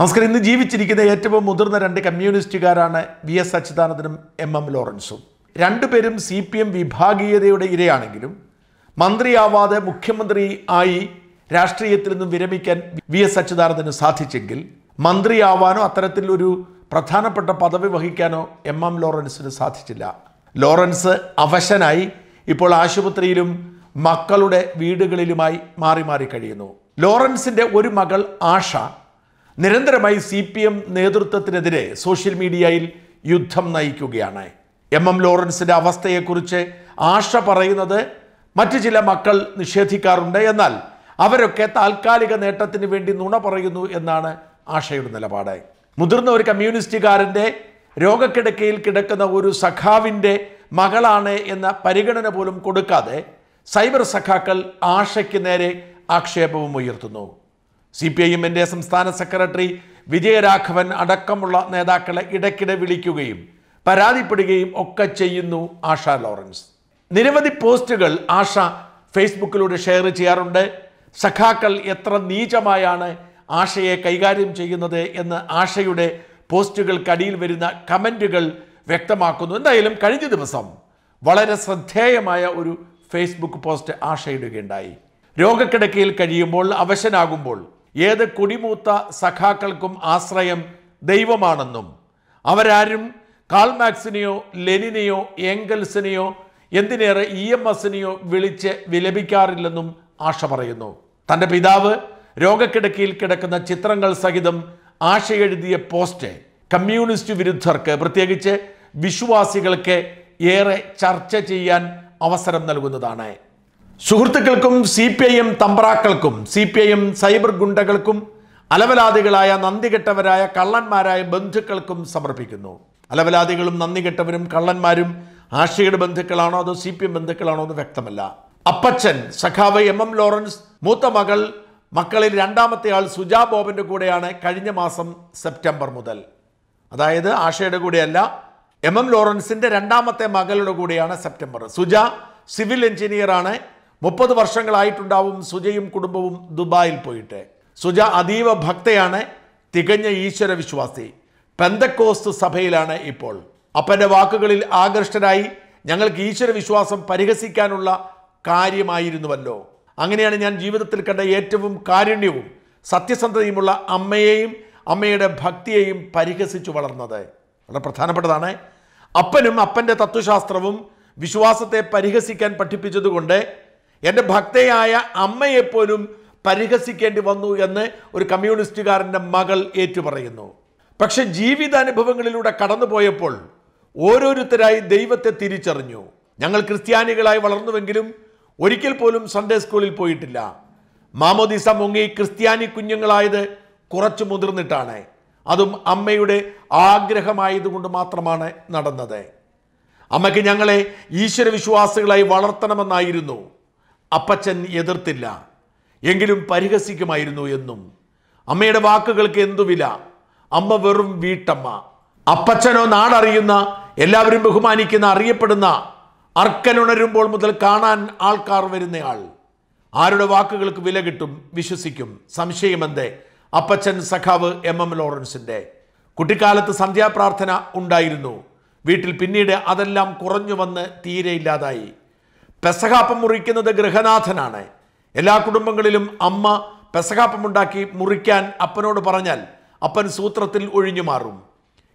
നമസ്കാരം ഇന്ന് ജീവിച്ചിരിക്കുന്ന ഏറ്റവും മുതിർന്ന രണ്ട് കമ്മ്യൂണിസ്റ്റുകാരാണ് വി എസ് അച്യുതാനന്ദനും എം എം ലോറൻസും രണ്ടുപേരും സി പി എം വിഭാഗീയതയുടെ ഇരയാണെങ്കിലും മന്ത്രിയാവാതെ മുഖ്യമന്ത്രി ആയി രാഷ്ട്രീയത്തിൽ നിന്നും വിരമിക്കാൻ വി എസ് അച്യുതാനന്ദന് സാധിച്ചെങ്കിൽ മന്ത്രിയാവാനോ അത്തരത്തിലൊരു പ്രധാനപ്പെട്ട പദവി വഹിക്കാനോ എം എം ലോറൻസിന് സാധിച്ചില്ല ലോറൻസ് അവശനായി ഇപ്പോൾ ആശുപത്രിയിലും മക്കളുടെ വീടുകളിലുമായി മാറി മാറി കഴിയുന്നു ലോറൻസിൻ്റെ ഒരു മകൾ ആഷ നിരന്തരമായി സി പി എം നേതൃത്വത്തിനെതിരെ സോഷ്യൽ മീഡിയയിൽ യുദ്ധം നയിക്കുകയാണ് എം എം ലോറൻസിൻ്റെ അവസ്ഥയെക്കുറിച്ച് ആശ പറയുന്നത് മറ്റു ചില മക്കൾ നിഷേധിക്കാറുണ്ട് എന്നാൽ അവരൊക്കെ താൽക്കാലിക നേട്ടത്തിന് വേണ്ടി നുണ പറയുന്നു എന്നാണ് ആശയുടെ നിലപാട് മുതിർന്ന ഒരു കമ്മ്യൂണിസ്റ്റുകാരൻ്റെ രോഗക്കിടക്കയിൽ കിടക്കുന്ന ഒരു സഖാവിൻ്റെ മകളാണ് എന്ന പരിഗണന പോലും കൊടുക്കാതെ സൈബർ സഖാക്കൾ ആശയ്ക്ക് നേരെ ആക്ഷേപവും ഉയർത്തുന്നു സി പി ഐ എമ്മിൻ്റെ സംസ്ഥാന സെക്രട്ടറി വിജയരാഘവൻ അടക്കമുള്ള നേതാക്കളെ ഇടയ്ക്കിടെ വിളിക്കുകയും പരാതിപ്പെടുകയും ഒക്കെ ചെയ്യുന്നു ആഷ ലോറൻസ് നിരവധി പോസ്റ്റുകൾ ആഷ ഫേസ്ബുക്കിലൂടെ ഷെയർ ചെയ്യാറുണ്ട് സഖാക്കൾ എത്ര നീചമായാണ് ആഷയെ കൈകാര്യം ചെയ്യുന്നത് എന്ന് ആഷയുടെ പോസ്റ്റുകൾക്കടിയിൽ വരുന്ന കമൻറ്റുകൾ വ്യക്തമാക്കുന്നു എന്തായാലും കഴിഞ്ഞ ദിവസം വളരെ ശ്രദ്ധേയമായ ഒരു ഫേസ്ബുക്ക് പോസ്റ്റ് ആഷയിടുകയുണ്ടായി രോഗക്കിടക്കയിൽ കഴിയുമ്പോൾ അവശനാകുമ്പോൾ ഏത് കുടിമൂത്ത സഖാക്കൾക്കും ആശ്രയം ദൈവമാണെന്നും അവരാരും കാൾമാക്സിനെയോ ലെനിനെയോ ഏംഗൽസിനെയോ എന്തിനേറെ ഇ എം എസിനെയോ വിളിച്ച് വിലപിക്കാറില്ലെന്നും ആശ പറയുന്നു തൻ്റെ പിതാവ് രോഗക്കിടക്കിയിൽ കിടക്കുന്ന ചിത്രങ്ങൾ സഹിതം ആശ എഴുതിയ പോസ്റ്റ് കമ്മ്യൂണിസ്റ്റ് വിരുദ്ധർക്ക് പ്രത്യേകിച്ച് വിശ്വാസികൾക്ക് ഏറെ ചർച്ച ചെയ്യാൻ അവസരം നൽകുന്നതാണ് സുഹൃത്തുക്കൾക്കും സി പി ഐ എം തമ്പറാക്കൾക്കും C P I M cyber ഗുണ്ടകൾക്കും അലവലാദികളായ നന്ദികെട്ടവരായ കള്ളന്മാരായ ബന്ധുക്കൾക്കും സമർപ്പിക്കുന്നു അലവലാദികളും നന്ദികെട്ടവരും കള്ളന്മാരും ആഷികയുടെ ബന്ധുക്കളാണോ അതോ സി പി എം ബന്ധുക്കളാണോ എന്ന് വ്യക്തമല്ല അപ്പച്ചൻ സഖാവ് എം എം ലോറൻസ് മൂത്ത മകൾ മക്കളിൽ രണ്ടാമത്തെ ആൾ സുജാ ബോബൻ്റെ കൂടെയാണ് കഴിഞ്ഞ മാസം സെപ്റ്റംബർ മുതൽ അതായത് ആഷയുടെ കൂടെയല്ല എം എം ലോറൻസിൻ്റെ രണ്ടാമത്തെ മകളുടെ കൂടെയാണ് സെപ്റ്റംബർ സുജ സിവിൽ എഞ്ചിനീയറാണ് മുപ്പത് വർഷങ്ങളായിട്ടുണ്ടാവും സുജയും കുടുംബവും ദുബായിൽ പോയിട്ട് സുജ അതീവ ഭക്തയാണ് തികഞ്ഞ ഈശ്വര വിശ്വാസി പെന്തക്കോസ്തു സഭയിലാണ് ഇപ്പോൾ അപ്പൻ്റെ വാക്കുകളിൽ ആകർഷ്ടരായി ഞങ്ങൾക്ക് ഈശ്വര വിശ്വാസം പരിഹസിക്കാനുള്ള കാര്യമായിരുന്നുവല്ലോ അങ്ങനെയാണ് ഞാൻ ജീവിതത്തിൽ കണ്ട ഏറ്റവും കാരുണ്യവും സത്യസന്ധതയുമുള്ള അമ്മയെയും അമ്മയുടെ ഭക്തിയെയും പരിഹസിച്ചു വളർന്നത് വളരെ പ്രധാനപ്പെട്ടതാണ് അപ്പനും അപ്പൻ്റെ തത്വശാസ്ത്രവും വിശ്വാസത്തെ പരിഹസിക്കാൻ പഠിപ്പിച്ചതുകൊണ്ട് എൻ്റെ ഭക്തയായ അമ്മയെപ്പോലും പരിഹസിക്കേണ്ടി വന്നു എന്ന് ഒരു കമ്മ്യൂണിസ്റ്റുകാരൻ്റെ മകൾ ഏറ്റുപറയുന്നു പക്ഷെ ജീവിതാനുഭവങ്ങളിലൂടെ കടന്നുപോയപ്പോൾ ഓരോരുത്തരായി ദൈവത്തെ തിരിച്ചറിഞ്ഞു ഞങ്ങൾ ക്രിസ്ത്യാനികളായി വളർന്നുവെങ്കിലും ഒരിക്കൽ പോലും സൺഡേ സ്കൂളിൽ പോയിട്ടില്ല മാമോദിസ മുങ്ങി ക്രിസ്ത്യാനി കുഞ്ഞുങ്ങളായത് കുറച്ച് മുതിർന്നിട്ടാണ് അതും അമ്മയുടെ ആഗ്രഹമായതുകൊണ്ട് മാത്രമാണ് നടന്നത് അമ്മയ്ക്ക് ഞങ്ങളെ ഈശ്വരവിശ്വാസികളായി വളർത്തണമെന്നായിരുന്നു അപ്പച്ചൻ എതിർത്തില്ല എങ്കിലും പരിഹസിക്കുമായിരുന്നു എന്നും അമ്മയുടെ വാക്കുകൾക്ക് എന്തു വില അമ്മ വെറും വീട്ടമ്മ അപ്പച്ചനോ നാടറിയുന്ന എല്ലാവരും ബഹുമാനിക്കുന്ന അറിയപ്പെടുന്ന അർക്കനുണരുമ്പോൾ മുതൽ കാണാൻ ആൾക്കാർ വരുന്നയാൾ ആരുടെ വാക്കുകൾക്ക് വില കിട്ടും വിശ്വസിക്കും സംശയമെന്തേ അപ്പച്ചൻ സഖാവ് എം എം ലോറൻസിൻ്റെ കുട്ടിക്കാലത്ത് സന്ധ്യാപ്രാർത്ഥന ഉണ്ടായിരുന്നു വീട്ടിൽ പിന്നീട് അതെല്ലാം കുറഞ്ഞു വന്ന് തീരെ ഇല്ലാതായി പെസഹാപ്പം മുറിക്കുന്നത് ഗൃഹനാഥനാണ് എല്ലാ കുടുംബങ്ങളിലും അമ്മ പെസഹാപ്പമുണ്ടാക്കി മുറിക്കാൻ അപ്പനോട് പറഞ്ഞാൽ അപ്പൻ സൂത്രത്തിൽ ഒഴിഞ്ഞു മാറും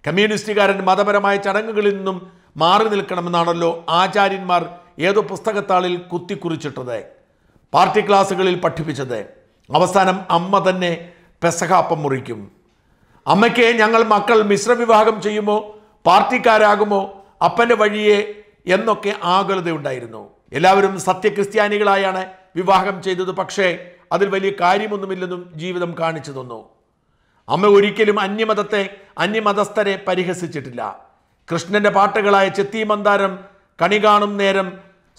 കമ്മ്യൂണിസ്റ്റുകാരൻ മതപരമായ ചടങ്ങുകളിൽ നിന്നും മാറി നിൽക്കണമെന്നാണല്ലോ ആചാര്യന്മാർ ഏതോ പുസ്തകത്താളിൽ കുത്തിക്കുറിച്ചിട്ടത് പാർട്ടി ക്ലാസ്സുകളിൽ പഠിപ്പിച്ചത് അവസാനം അമ്മ തന്നെ പെസഹാപ്പം മുറിക്കും അമ്മയ്ക്ക് ഞങ്ങൾ മക്കൾ മിശ്രവിവാഹം ചെയ്യുമോ പാർട്ടിക്കാരാകുമോ അപ്പൻ്റെ വഴിയെ എന്നൊക്കെ ആകുലതയുണ്ടായിരുന്നു എല്ലാവരും സത്യക്രിസ്ത്യാനികളായാണ് വിവാഹം ചെയ്തത് പക്ഷേ അതിൽ വലിയ കാര്യമൊന്നുമില്ലെന്നും ജീവിതം കാണിച്ചു തന്നു അമ്മ ഒരിക്കലും അന്യമതത്തെ അന്യമതസ്ഥരെ പരിഹസിച്ചിട്ടില്ല കൃഷ്ണന്റെ പാട്ടുകളായ മന്ദാരം കണി കാണും നേരം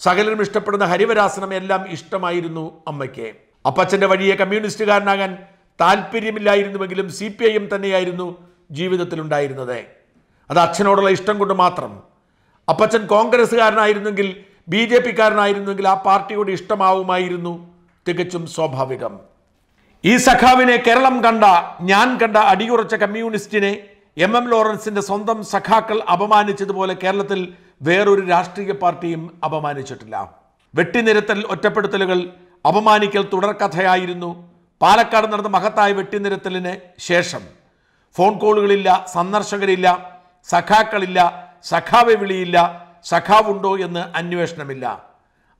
സകലരും ഇഷ്ടപ്പെടുന്ന ഹരിവരാസനം എല്ലാം ഇഷ്ടമായിരുന്നു അമ്മയ്ക്ക് അപ്പച്ചന്റെ വഴിയെ കമ്മ്യൂണിസ്റ്റുകാരനാകാൻ താല്പര്യമില്ലായിരുന്നുവെങ്കിലും സി പി ഐ എം തന്നെയായിരുന്നു ജീവിതത്തിലുണ്ടായിരുന്നത് അത് അച്ഛനോടുള്ള ഇഷ്ടം കൊണ്ട് മാത്രം അപ്പച്ചൻ കോൺഗ്രസ്സുകാരനായിരുന്നെങ്കിൽ ബി ജെ പിക്കാരനായിരുന്നെങ്കിൽ ആ പാർട്ടിയോട് ഇഷ്ടമാവുമായിരുന്നു തികച്ചും സ്വാഭാവികം ഈ സഖാവിനെ കേരളം കണ്ട ഞാൻ കണ്ട അടിയുറച്ച കമ്മ്യൂണിസ്റ്റിനെ എം എം ലോറൻസിന്റെ സ്വന്തം സഖാക്കൾ അപമാനിച്ചതുപോലെ കേരളത്തിൽ വേറൊരു രാഷ്ട്രീയ പാർട്ടിയും അപമാനിച്ചിട്ടില്ല വെട്ടിനിരത്തൽ ഒറ്റപ്പെടുത്തലുകൾ അപമാനിക്കൽ തുടർക്കഥയായിരുന്നു പാലക്കാട് നടന്ന മഹത്തായ വെട്ടിനിരത്തലിന് ശേഷം ഫോൺ കോളുകളില്ല സന്ദർശകരില്ല സഖാക്കളില്ല സഖാവെ വിളിയില്ല സഖാവുണ്ടോ എന്ന് അന്വേഷണമില്ല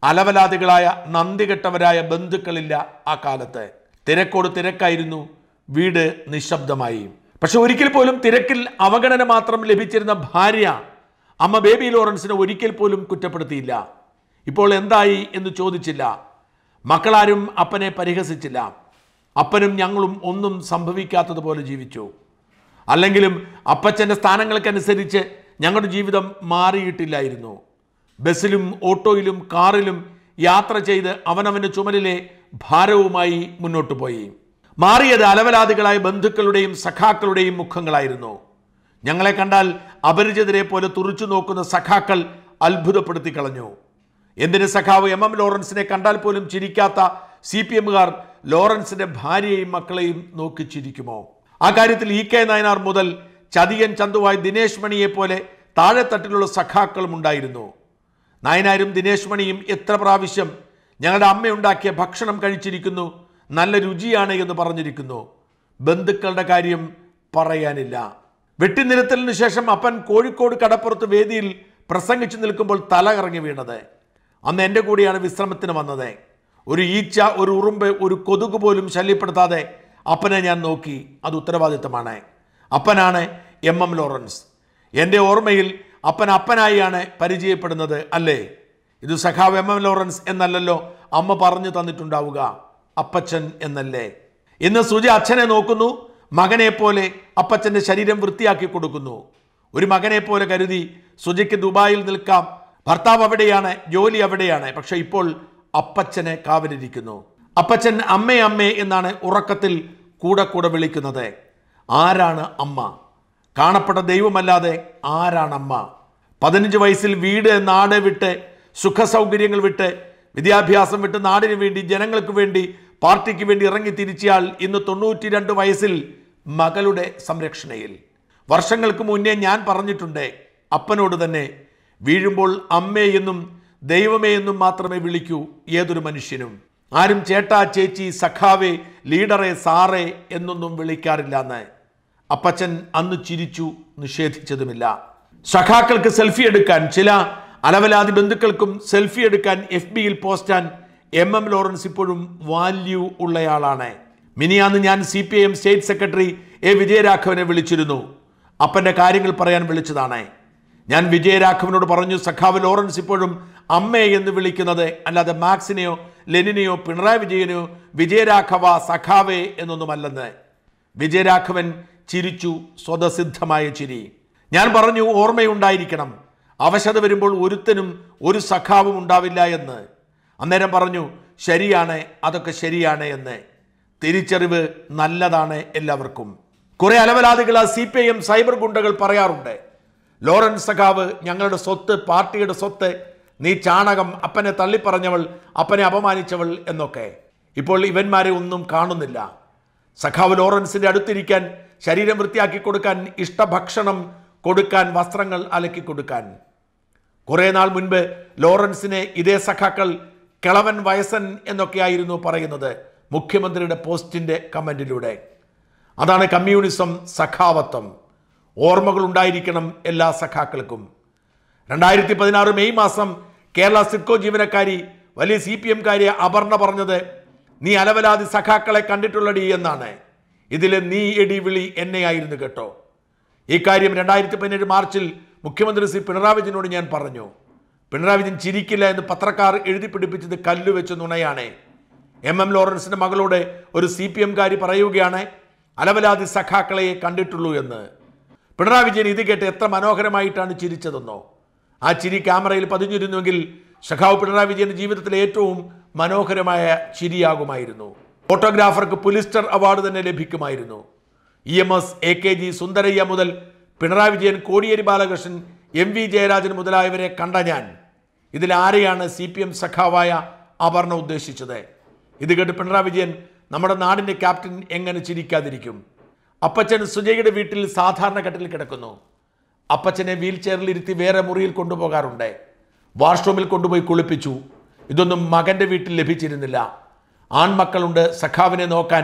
അലവലാദികളായ നന്ദികെട്ടവരായ ബന്ധുക്കളില്ല ആ കാലത്ത് തിരക്കോട് തിരക്കായിരുന്നു വീട് നിശബ്ദമായി പക്ഷെ ഒരിക്കൽ പോലും തിരക്കിൽ അവഗണന മാത്രം ലഭിച്ചിരുന്ന ഭാര്യ അമ്മ ബേബി ലോറൻസിനെ ഒരിക്കൽ പോലും കുറ്റപ്പെടുത്തിയില്ല ഇപ്പോൾ എന്തായി എന്ന് ചോദിച്ചില്ല മക്കളാരും അപ്പനെ പരിഹസിച്ചില്ല അപ്പനും ഞങ്ങളും ഒന്നും സംഭവിക്കാത്തതുപോലെ ജീവിച്ചു അല്ലെങ്കിലും അപ്പച്ചൻ്റെ സ്ഥാനങ്ങൾക്കനുസരിച്ച് ഞങ്ങളുടെ ജീവിതം മാറിയിട്ടില്ലായിരുന്നു ബസ്സിലും ഓട്ടോയിലും കാറിലും യാത്ര ചെയ്ത് അവനവൻ്റെ ചുമലിലെ ഭാരവുമായി മുന്നോട്ട് പോയി മാറിയത് അലവലാദികളായ ബന്ധുക്കളുടെയും സഖാക്കളുടെയും മുഖങ്ങളായിരുന്നു ഞങ്ങളെ കണ്ടാൽ അപരിചിതരെ പോലെ തുറച്ചു നോക്കുന്ന സഖാക്കൾ അത്ഭുതപ്പെടുത്തി കളഞ്ഞു എന്തിന് സഖാവ് എം എം ലോറൻസിനെ കണ്ടാൽ പോലും ചിരിക്കാത്ത സി പി എമ്മുകാർ ലോറൻസിന്റെ ഭാര്യയെയും മക്കളെയും നോക്കി ചിരിക്കുമോ ആ കാര്യത്തിൽ ഇ കെ നായനാർ മുതൽ ചതിയൻ ചന്തുവായ് ദിനേശ് പോലെ താഴെത്തട്ടിലുള്ള സഖാക്കളും ഉണ്ടായിരുന്നു നായനാരും ദിനേശ് മണിയും എത്ര പ്രാവശ്യം ഞങ്ങളുടെ അമ്മയുണ്ടാക്കിയ ഭക്ഷണം കഴിച്ചിരിക്കുന്നു നല്ല രുചിയാണ് എന്ന് പറഞ്ഞിരിക്കുന്നു ബന്ധുക്കളുടെ കാര്യം പറയാനില്ല വെട്ടിനിരത്തലിന് ശേഷം അപ്പൻ കോഴിക്കോട് കടപ്പുറത്ത് വേദിയിൽ പ്രസംഗിച്ചു നിൽക്കുമ്പോൾ തല കറങ്ങി വീണത് അന്ന് എൻ്റെ കൂടെയാണ് വിശ്രമത്തിന് വന്നത് ഒരു ഈച്ച ഒരു ഉറുമ്പ് ഒരു കൊതുക് പോലും ശല്യപ്പെടുത്താതെ അപ്പനെ ഞാൻ നോക്കി അത് ഉത്തരവാദിത്തമാണ് അപ്പനാണ് എം എം ലോറൻസ് എൻ്റെ ഓർമ്മയിൽ അപ്പൻ അപ്പനായിയാണ് പരിചയപ്പെടുന്നത് അല്ലേ ഇത് സഖാവ് എം എം ലോറൻസ് എന്നല്ലല്ലോ അമ്മ പറഞ്ഞു തന്നിട്ടുണ്ടാവുക അപ്പച്ചൻ എന്നല്ലേ ഇന്ന് സുജി അച്ഛനെ നോക്കുന്നു മകനെ പോലെ അപ്പച്ചൻ്റെ ശരീരം വൃത്തിയാക്കി കൊടുക്കുന്നു ഒരു മകനെ പോലെ കരുതി സുജയ്ക്ക് ദുബായിൽ നിൽക്കാം ഭർത്താവ് അവിടെയാണ് ജോലി അവിടെയാണ് പക്ഷെ ഇപ്പോൾ അപ്പച്ചനെ കാവലിരിക്കുന്നു അപ്പച്ചൻ അമ്മേ അമ്മേ എന്നാണ് ഉറക്കത്തിൽ കൂടെ കൂടെ വിളിക്കുന്നത് ആരാണ് അമ്മ കാണപ്പെട്ട ദൈവമല്ലാതെ ആരാണ് അമ്മ പതിനഞ്ച് വയസ്സിൽ വീട് നാട് വിട്ട് സുഖസൗകര്യങ്ങൾ വിട്ട് വിദ്യാഭ്യാസം വിട്ട് നാടിനു വേണ്ടി ജനങ്ങൾക്ക് വേണ്ടി പാർട്ടിക്ക് വേണ്ടി ഇറങ്ങി തിരിച്ചയാൾ ഇന്ന് തൊണ്ണൂറ്റി രണ്ട് വയസ്സിൽ മകളുടെ സംരക്ഷണയിൽ വർഷങ്ങൾക്ക് മുന്നേ ഞാൻ പറഞ്ഞിട്ടുണ്ട് അപ്പനോട് തന്നെ വീഴുമ്പോൾ അമ്മയെന്നും ദൈവമേ എന്നും മാത്രമേ വിളിക്കൂ ഏതൊരു മനുഷ്യനും ആരും ചേട്ടാ ചേച്ചി സഖാവേ ലീഡറെ സാറേ എന്നൊന്നും വിളിക്കാറില്ല എന്ന് അപ്പച്ചൻ അന്ന് ചിരിച്ചു നിഷേധിച്ചതുമില്ല സഖാക്കൾക്ക് സെൽഫി എടുക്കാൻ ചില അലവലാതി ബന്ധുക്കൾക്കും സെൽഫി എടുക്കാൻ എഫ് ബിയിൽ പോസ്റ്റാൻ എം എം ലോറൻസ് ഇപ്പോഴും വാല്യൂ ഉള്ളയാളാണ് മിനിയാന്ന് ഞാൻ C P I M state secretary A വിജയരാഘവനെ വിളിച്ചിരുന്നു അപ്പൻ്റെ കാര്യങ്ങൾ പറയാൻ വിളിച്ചതാണ് ഞാൻ വിജയരാഘവനോട് പറഞ്ഞു സഖാവ് ലോറൻസ് ഇപ്പോഴും അമ്മേ എന്ന് വിളിക്കുന്നത് അല്ലാതെ മാക്സിനെയോ ലെനിനെയോ പിണറായി വിജയനെയോ വിജയരാഘവ സഖാവേ എന്നൊന്നുമല്ലെന്ന് വിജയരാഘവൻ ചിരിച്ചു സ്വതസിദ്ധമായ ചിരി ഞാൻ പറഞ്ഞു ഓർമ്മയുണ്ടായിരിക്കണം അവശത വരുമ്പോൾ ഒരുത്തനും ഒരു സഖാവും ഉണ്ടാവില്ല എന്ന് അന്നേരം പറഞ്ഞു ശരിയാണ് അതൊക്കെ ശരിയാണ് എന്ന് തിരിച്ചറിവ് നല്ലതാണ് എല്ലാവർക്കും കുറെ അലവലാദികൾ ആ C P I M cyber ഗുണ്ടകൾ പറയാറുണ്ട് ലോറൻസ് സഖാവ് ഞങ്ങളുടെ സ്വത്ത് പാർട്ടിയുടെ സ്വത്ത് നീ ചാണകം അപ്പനെ തള്ളിപ്പറഞ്ഞവൾ അപ്പനെ അപമാനിച്ചവൾ എന്നൊക്കെ ഇപ്പോൾ ഇവന്മാരെ ഒന്നും കാണുന്നില്ല സഖാവ് ലോറൻസിൻ്റെ അടുത്തിരിക്കാൻ ശരീരം വൃത്തിയാക്കി കൊടുക്കാൻ ഇഷ്ടഭക്ഷണം കൊടുക്കാൻ വസ്ത്രങ്ങൾ അലക്കി കൊടുക്കാൻ കുറേ നാൾ മുൻപ് ലോറൻസിനെ ഇതേ സഖാക്കൾ കിളവൻ വയസ്സൻ എന്നൊക്കെയായിരുന്നു പറയുന്നത് മുഖ്യമന്ത്രിയുടെ പോസ്റ്റിൻ്റെ കമൻറ്റിലൂടെ അതാണ് കമ്മ്യൂണിസം സഖാവത്വം ഓർമ്മകൾ ഉണ്ടായിരിക്കണം എല്ലാ സഖാക്കൾക്കും രണ്ടായിരത്തി പതിനാറ് മെയ് മാസം കേരള സിഡ്കോ ജീവനക്കാരി വലിയ സി പി എംകാരിയെ അപർണ പറഞ്ഞത് നീ അലവലാതി സഖാക്കളെ കണ്ടിട്ടുള്ളടി എന്നാണ് ഇതിൽ നീ എടി വിളി എന്നെയായിരുന്നു കേട്ടോ ഇക്കാര്യം രണ്ടായിരത്തി പതിനേഴ് മാർച്ചിൽ മുഖ്യമന്ത്രി ശ്രീ പിണറായി വിജയനോട് ഞാൻ പറഞ്ഞു പിണറായി വിജയൻ ചിരിക്കില്ല എന്ന് പത്രക്കാർ എഴുതി പിടിപ്പിച്ചത് കല്ലുവെച്ച നുണയാണ് എം എം ലോറൻസിൻ്റെ മകളോട് ഒരു സി പി എം എംകാരി പറയുകയാണ് അലവലാതി സഖാക്കളെ കണ്ടിട്ടുള്ളൂ എന്ന് പിണറായി വിജയൻ ഇത് കേട്ട് എത്ര മനോഹരമായിട്ടാണ് ചിരിച്ചതെന്നോ ആ ചിരി ക്യാമറയിൽ പതിഞ്ഞിരുന്നുവെങ്കിൽ സഖാവ് പിണറായി വിജയൻ്റെ ജീവിതത്തിലെ ഏറ്റവും മനോഹരമായ ചിരിയാകുമായിരുന്നു ഫോട്ടോഗ്രാഫർക്ക് പുലിസ്റ്റർ അവാർഡ് തന്നെ ലഭിക്കുമായിരുന്നു E M S A K G Sundarayya മുതൽ പിണറായി വിജയൻ കോടിയേരി ബാലകൃഷ്ണൻ എം വി ജയരാജൻ മുതലായവരെ കണ്ട ഞാൻ ഇതിലാരെയാണ് സി പി എം സഖാവായ അപർണ ഉദ്ദേശിച്ചത് ഇത് കേട്ട് പിണറായി വിജയൻ നമ്മുടെ നാടിൻ്റെ ക്യാപ്റ്റൻ എങ്ങനെ ചിരിക്കാതിരിക്കും അപ്പച്ചൻ സുജയുടെ വീട്ടിൽ സാധാരണ കെട്ടിൽ കിടക്കുന്നു അപ്പച്ചനെ വീൽ ഇരുത്തി വേറെ മുറിയിൽ കൊണ്ടുപോകാറുണ്ട് വാഷ്റൂമിൽ കൊണ്ടുപോയി കുളിപ്പിച്ചു ഇതൊന്നും മകൻ്റെ വീട്ടിൽ ലഭിച്ചിരുന്നില്ല ആൺമക്കളുണ്ട് സഖാവിനെ നോക്കാൻ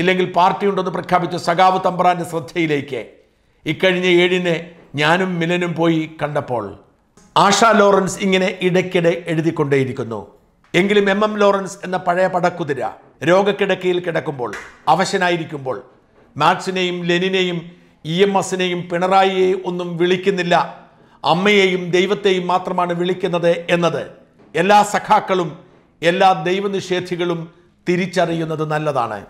ഇല്ലെങ്കിൽ പാർട്ടി ഉണ്ടെന്ന് പ്രഖ്യാപിച്ച സഖാവ് തമ്പ്രാൻ്റെ ശ്രദ്ധയിലേക്ക് ഇക്കഴിഞ്ഞ ഏഴിന് ഞാനും മിലനും പോയി കണ്ടപ്പോൾ ആഷ ലോറൻസ് ഇങ്ങനെ ഇടയ്ക്കിടെ എഴുതിക്കൊണ്ടേയിരിക്കുന്നു എങ്കിലും എം എം ലോറൻസ് എന്ന പഴയ പടക്കുതിര രോഗക്കിടക്കയിൽ കിടക്കുമ്പോൾ അവശനായിരിക്കുമ്പോൾ മാത്സിനെയും ലെനിനെയും ഇ എം എസിനെയും പിണറായിയെയും ഒന്നും വിളിക്കുന്നില്ല അമ്മയെയും ദൈവത്തെയും മാത്രമാണ് വിളിക്കുന്നത് എന്നത് എല്ലാ സഖാക്കളും എല്ലാ ദൈവനിഷേധികളും തിരിച്ചറിയുന്നത് നല്ലതാണ്